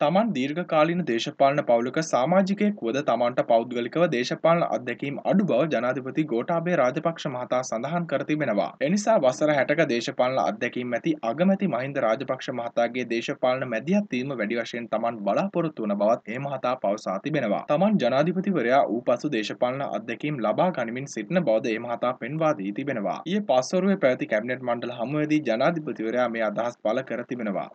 තමන් දීර්ඝකාලීන දේශපාලන පවුලක සමාජිකයෙක් වුවද තමන්ට පෞද්ගලිකව දේශපාලන අත්දැකීම් අඩු බව ජනාධිපති ගෝඨාභය රාජපක්ෂ මහතා සඳහන් කර තිබෙනවා. එනිසා වසර 60ක දේශපාලන අත්දැකීම් ඇති අගමැති මහින්ද රාජපක්ෂ මහතාගේ දේශපාලන මැදිහත් වීම වැඩි වශයෙන් තමන් බලාපොරොත්තු වන බවත් ඒ මහතා පවසා තිබෙනවා. තමන් ජනාධිපතිවරයා වූ පසු දේශපාලන අත්දැකීම් ලබා ගනිමින් සිටින බවද ඒ මහතා පෙන්වා දී තිබෙනවා. ඊයේ පාස්වරුවේ පැවති කැබිනට් මණ්ඩල හමුවේදී ජනාධිපතිවරයා මේ අදහස් පළ කර තිබෙනවා.